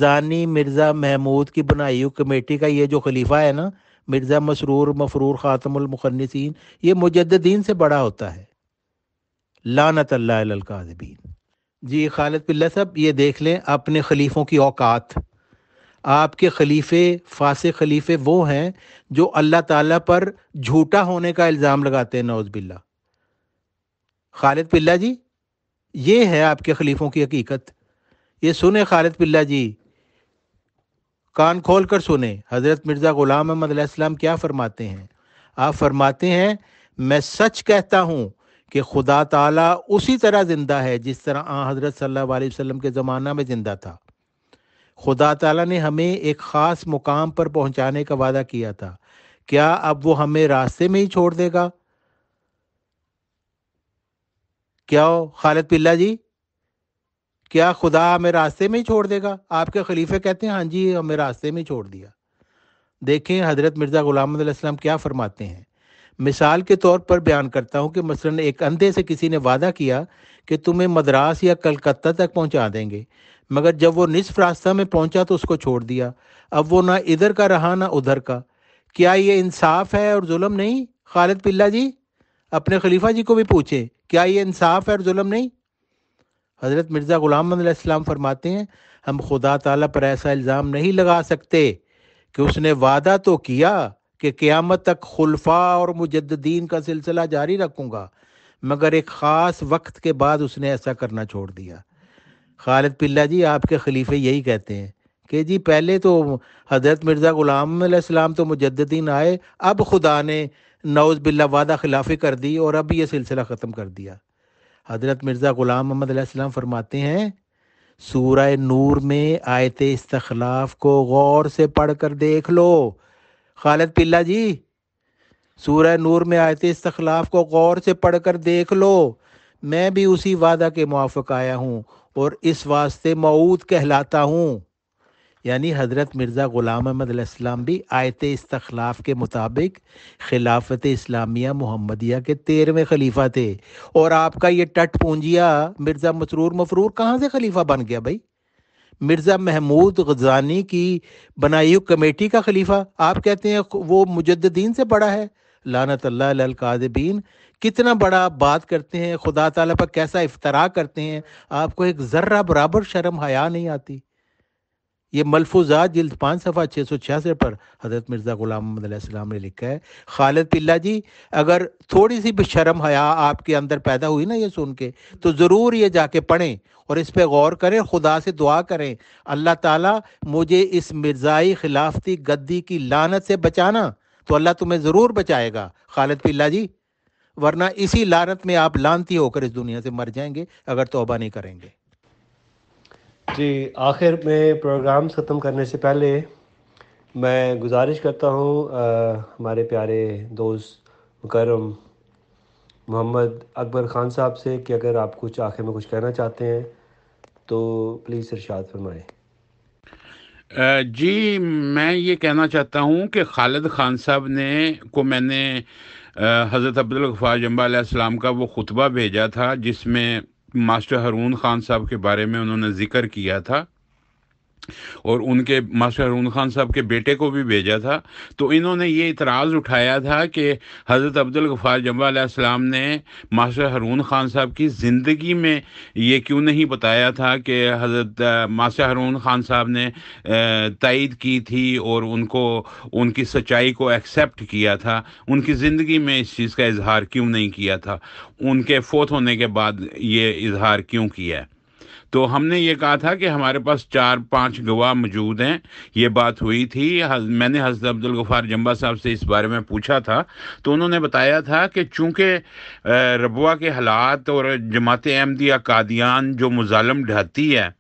जानी मिर्ज़ा महमूद की बनाई हुई कमेटी का ये जो खलीफा है ना मिर्ज़ा मसरूर मफरूर ख़ातमलमखनसिन ये मुजद्दीन से बड़ा होता है लानत अल्लाहबीन जी खालिद पिल्ला साहब ये देख लें अपने खलीफों की औकात आपके खलीफे फासे खलीफे वो हैं जो अल्लाह ताला पर झूठा होने का इल्ज़ाम लगाते हैं नौज बिल्ला खालिद पिल्ला जी ये है आपके खलीफों की हकीकत ये सुने खालिद पिल्ला जी कान खोल कर सुने हज़रत मिर्ज़ा ग़ुलाम अहमद क्या फ़रमाते हैं आप फरमाते हैं मैं सच कहता हूँ कि खुदा ताला उसी तरह ज़िंदा है जिस तरह आ हज़रत सल्लल्लाहु अलैहि वसल्लम के ज़माना में ज़िंदा था खुदा ताला ने हमें एक ख़ास मुकाम पर पहुंचाने का वादा किया था क्या अब वो हमें रास्ते में ही छोड़ देगा क्या हो खालिद पिल्ला जी क्या खुदा हमें रास्ते में ही छोड़ देगा आपके खलीफे कहते हैं हाँ जी हमें रास्ते में ही छोड़ दिया देखें हज़रत मिर्ज़ा गुलाम इस्लाम क्या फरमाते हैं मिसाल के तौर पर बयान करता हूं कि मसलन एक अंधे से किसी ने वादा किया कि तुम्हें मद्रास या कलकत्ता तक पहुंचा देंगे मगर जब वो निस्फ रास्ता में पहुंचा तो उसको छोड़ दिया अब वो ना इधर का रहा ना उधर का क्या ये इंसाफ है और जुल्म नहीं खालिद पिल्ला जी अपने खलीफा जी को भी पूछे क्या ये इंसाफ है और जुल्म नहीं हज़रत मिर्ज़ा ग़ुलाम इस्लाम फरमाते हैं हम खुदा ताला पर ऐसा इल्ज़ाम नहीं लगा सकते कि उसने वादा तो किया कि क़्यामत तक खुलफा और मुजद्दीन का सिलसिला जारी रखूँगा मगर एक ख़ास वक्त के बाद उसने ऐसा करना छोड़ दिया खालिद पिल्ला जी आपके खलीफे यही कहते हैं कि जी पहले तो हज़रत मिर्ज़ा ग़ुलाम तो मुजद्दीन आए अब खुदा ने नौज बिल्ला वादा खिलाफी कर दी और अब यह सिलसिला ख़त्म कर दिया हज़रत मिर्ज़ा ग़ुलाम मोहम्मद फरमाते हैं सूरह नूर में आयत इस्तखलाफ को गौर से पढ़ कर देख लो खालिद पिल्ला जी सूरह नूर में आयत इस्तखलाफ को गौर से पढ़ कर देख लो मैं भी उसी वादा के मुआफ़ आया हूँ और इस वास्ते मऊद कहलाता हूँ यानी हज़रत मिर्ज़ा ग़ुलाम अहमद भी आयत इस्तखलाफ के मुताबिक खिलाफत इस्लामिया मुहम्मदिया के तेरहवें खलीफा थे और आपका ये टट पूंजिया मिर्ज़ा मसरूर मफरूर कहाँ से खलीफा बन गया भाई मिर्ज़ा महमूद गजानी की बनाई हुई कमेटी का खलीफा आप कहते हैं वो मुजद्दीन से बड़ा है लानत अल्लाह काजबीन कितना बड़ा बात करते हैं खुदा ताला पर कैसा इफ्तरा करते हैं आपको एक ज़र्रा बराबर शर्म हया नहीं आती ये मलफूजात जल्द पाँच सफ़ा छः सौ छियासठ पर हज़रत मिर्ज़ा गुलाम महमदम ने लिखा है खालिद पिल्ला जी अगर थोड़ी सी भी शर्म हया आपके अंदर पैदा हुई ना ये सुन के तो ज़रूर ये जाके पढ़ें और इस पर गौर करें खुदा से दुआ करें अल्लाह ताला मुझे इस मिर्ज़ाई खिलाफती गद्दी की लानत से बचाना तो अल्लाह तुम्हें ज़रूर बचाएगा खालिद पिल्ला जी वरना इसी लानत में आप लानती होकर इस दुनिया से मर जाएंगे अगर तोबा नहीं करेंगे जी आखिर में प्रोग्राम ख़त्म करने से पहले मैं गुजारिश करता हूँ हमारे प्यारे दोस्त मुकरम मोहम्मद अकबर ख़ान साहब से कि अगर आप कुछ आखिर में कुछ कहना चाहते हैं तो प्लीज़ इर्शाद फरमाएं जी मैं ये कहना चाहता हूँ कि खालिद खान साहब ने को मैंने हज़रत जम्बा जम्बाम का वो खुतबा भेजा था जिसमें मास्टर हरून ख़ान साहब के बारे में उन्होंने ज़िक्र किया था और उनके मास्टर हरून खान साहब के बेटे को भी भेजा था तो इन्होंने ये इतराज़ उठाया था कि हज़रत अब्दुल गफ़ार जम्बाम ने मास्टर हरून खान साहब की ज़िंदगी में ये क्यों नहीं बताया था कि हज़रत मास्टर हरून खान साहब ने तइद की थी और उनको उनकी सच्चाई को एक्सेप्ट किया था उनकी ज़िंदगी में इस चीज़ का इजहार क्यों नहीं किया था उनके फोत होने के बाद ये इजहार क्यों किया है तो हमने ये कहा था कि हमारे पास चार पांच गवाह मौजूद हैं ये बात हुई थी मैंने हजरत अब्दुल गफ़ार जम्बा साहब से इस बारे में पूछा था तो उन्होंने बताया था कि चूँकि रबुआ के हालात और जमात अहमदिया कादियान जो मुजालम ढाती है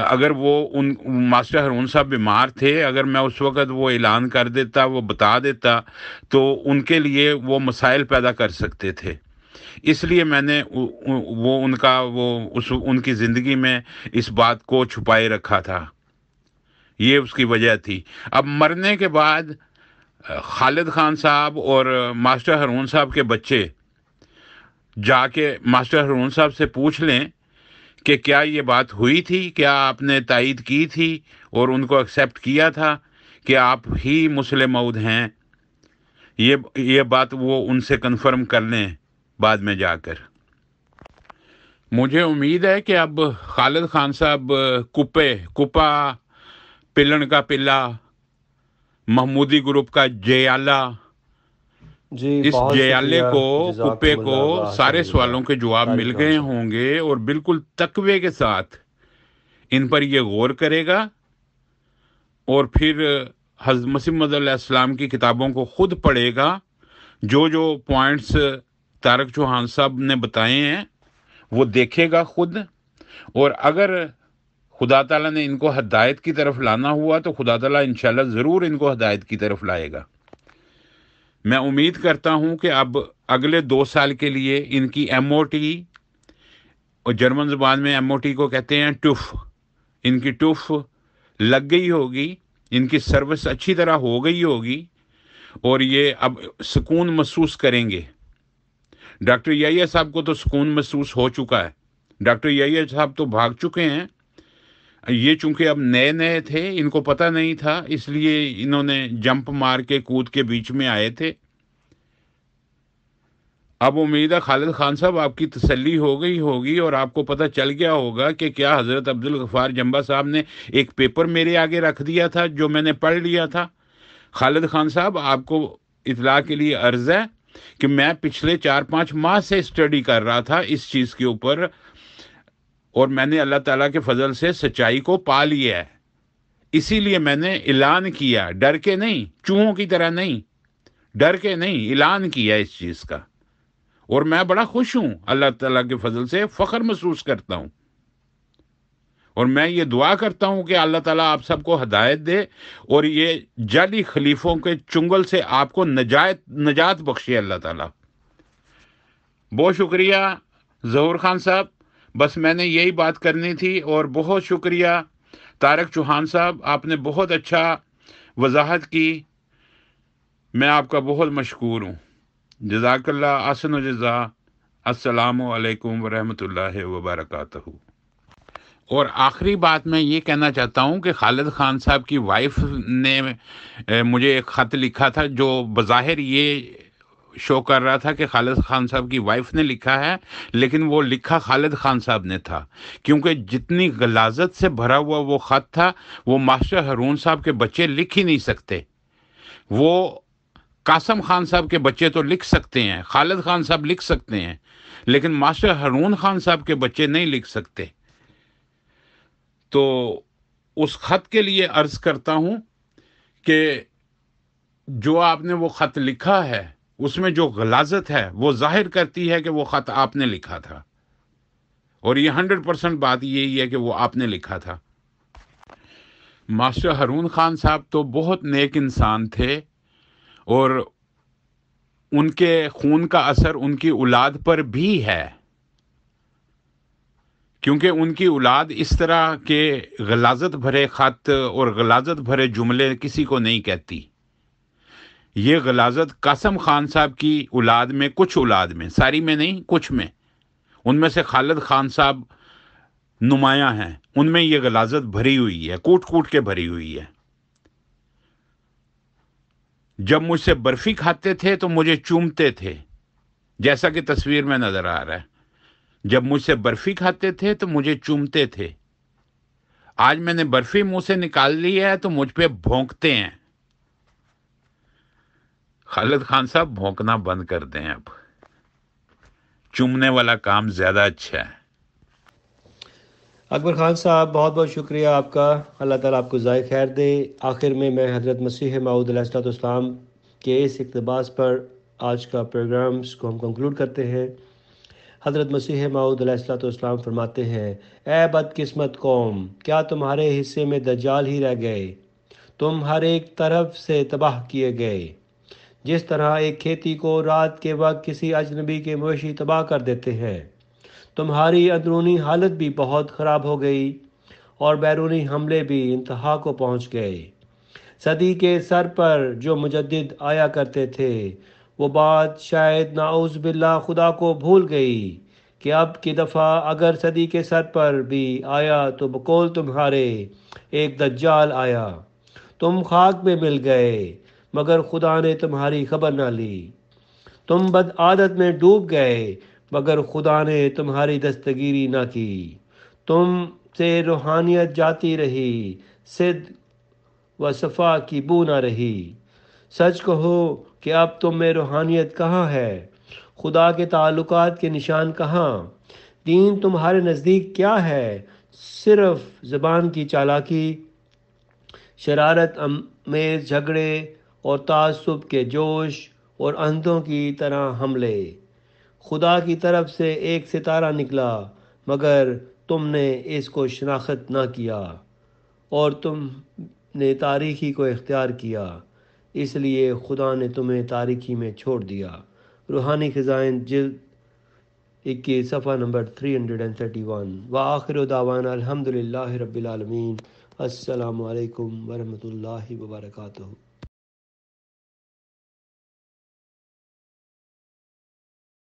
अगर वो उन मास्टर हरून साहब बीमार थे अगर मैं उस वक़्त वो ऐलान कर देता वो बता देता तो उनके लिए वो मसाइल पैदा कर सकते थे इसलिए मैंने वो उनका वो उस उनकी ज़िंदगी में इस बात को छुपाए रखा था ये उसकी वजह थी अब मरने के बाद खालिद खान साहब और मास्टर हरून साहब के बच्चे जाके मास्टर हरून साहब से पूछ लें कि क्या ये बात हुई थी क्या आपने तायद की थी और उनको एक्सेप्ट किया था कि आप ही मुस्लिम मऊद हैं ये ये बात वो उनसे कंफर्म कर लें बाद में जाकर मुझे उम्मीद है कि अब खालिद खान साहब कुपे कुपा पिलन का पिल्ला महमूदी ग्रुप का जयाला जी, इस जयाले को कुपे को सारे सवालों के जवाब मिल गए होंगे और बिल्कुल तकवे के साथ इन पर यह गौर करेगा और फिर हज मसीम की किताबों को खुद पढ़ेगा जो जो पॉइंट्स तारक चौहान साहब ने बताए हैं वो देखेगा खुद और अगर खुदा ताला ने इनको हदायत की तरफ लाना हुआ तो खुदा ताला इंशाल्लाह ज़रूर इनको हदायत की तरफ लाएगा मैं उम्मीद करता हूं कि अब अगले दो साल के लिए इनकी एम और जर्मन ज़ुबान में एम को कहते हैं टुफ इनकी टुफ लग गई होगी इनकी सर्विस अच्छी तरह हो गई होगी और ये अब सुकून महसूस करेंगे डॉक्टर यही साहब को तो सुकून महसूस हो चुका है डॉक्टर यही साहब तो भाग चुके हैं ये चूंकि अब नए नए थे इनको पता नहीं था इसलिए इन्होंने जंप मार के कूद के बीच में आए थे अब उम्मीद है खालिद खान साहब आपकी तसल्ली हो गई होगी और आपको पता चल गया होगा कि क्या हज़रत अब्दुल गफ़ार जम्बा साहब ने एक पेपर मेरे आगे रख दिया था जो मैंने पढ़ लिया था खालिद खान साहब आपको इतला के लिए अर्ज़ है कि मैं पिछले चार पांच माह से स्टडी कर रहा था इस चीज़ के ऊपर और मैंने अल्लाह ताला के फजल से सच्चाई को पा लिया है इसीलिए मैंने ऐलान किया डर के नहीं चूहों की तरह नहीं डर के नहीं ऐलान किया इस चीज़ का और मैं बड़ा खुश हूं अल्लाह ताला के फजल से फ़ख्र महसूस करता हूं और मैं ये दुआ करता हूँ कि अल्लाह ताला आप सबको हदायत दे और ये जाली खलीफों के चुंगल से आपको नजात नजात बख्शे अल्लाह ताला बहुत शुक्रिया जहूर खान साहब बस मैंने यही बात करनी थी और बहुत शुक्रिया तारक चौहान साहब आपने बहुत अच्छा वजाहत की मैं आपका बहुत मशहूर हूँ जजाकल्ला आसन जजा असलकम वरहमल वबरकू और आखिरी बात मैं ये कहना चाहता हूँ कि खालिद खान साहब की वाइफ ने मुझे एक ख़त लिखा था जो बज़ाहिर ये शो कर रहा था कि खालिद खान साहब की वाइफ ने लिखा है लेकिन वो लिखा खालिद खान साहब ने था क्योंकि जितनी गलाजत से भरा हुआ वो ख़त था वो मास्टर हरून साहब के बच्चे लिख ही नहीं सकते वो कासम खान साहब के बच्चे तो लिख सकते हैं खालिद खान साहब लिख सकते हैं लेकिन मास्टर हरून खान साहब के बच्चे नहीं लिख सकते तो उस ख़त के लिए अर्ज़ करता हूँ कि जो आपने वो ख़त लिखा है उसमें जो गलाजत है वो जाहिर करती है कि वो ख़त आपने लिखा था और ये हंड्रेड परसेंट बात यही है कि वो आपने लिखा था मास्टर हरून खान साहब तो बहुत नेक इंसान थे और उनके खून का असर उनकी औलाद पर भी है क्योंकि उनकी औलाद इस तरह के गलाजत भरे ख़त और गलाजत भरे जुमले किसी को नहीं कहती ये गलाजत कासम खान साहब की औलाद में कुछ औलाद में सारी में नहीं कुछ में उनमें से खालिद खान साहब नुमाया हैं उनमें ये गलाजत भरी हुई है कूट कूट के भरी हुई है जब मुझसे बर्फ़ी खाते थे तो मुझे चूमते थे जैसा कि तस्वीर में नज़र आ रहा है जब मुझसे बर्फी खाते थे तो मुझे चूमते थे आज मैंने बर्फी मुंह से निकाल ली है तो मुझ पर भोंकते हैं खालिद खान साहब भोंकना बंद कर दें अब चूमने वाला काम ज़्यादा अच्छा है अकबर खान साहब बहुत बहुत शुक्रिया आपका अल्लाह ताला आपको ज़ाय खैर दे आखिर में मैं हजरत मसीह माऊदलाम के इस इकतबास पर आज का प्रोग्राम्स को हम कंक्लूड करते हैं हज़रत मसीह माऊदलाम फरमाते हैं ए बदकिस्मत कौम क्या तुम्हारे हिस्से में दजाल ही रह गए तुम हर एक तरफ से तबाह किए गए जिस तरह एक खेती को रात के वक्त किसी अजनबी के मवेशी तबाह कर देते हैं तुम्हारी अंदरूनी हालत भी बहुत ख़राब हो गई और बैरूनी हमले भी इंतहा को पहुंच गए सदी के सर पर जो मुजद आया करते थे वो बात शायद नाउज बिल्ला खुदा को भूल गई कि अब की दफ़ा अगर सदी के सर पर भी आया तो बकोल तुम्हारे एक दज्जाल आया तुम खाक में मिल गए मगर खुदा ने तुम्हारी खबर ना ली तुम बद आदत में डूब गए मगर खुदा ने तुम्हारी दस्तगीरी ना की तुम से रूहानियत जाती रही सिद्ध व सफ़ा की बू ना रही सच कहो कि अब तुम तो में रूहानियत कहाँ है खुदा के ताल्लुक के निशान कहाँ दीन तुम्हारे नज़दीक क्या है सिर्फ ज़बान की चालाकी शरारत में झगड़े और तसब के जोश और अंधों की तरह हमले खुदा की तरफ से एक सितारा निकला मगर तुमने इसको शनाख्त ना किया और तुम ने तारीखी को इख्तियार किया इसलिए खुदा ने तुम्हें तारीखी में छोड़ दिया रूहानी खजाइन जल्द इक्कीस सफ़ा नंबर three hundred and thirty one व आखिर दावान अलहमदिल्ला रबीआलमीन असलकम वरहमल वर्का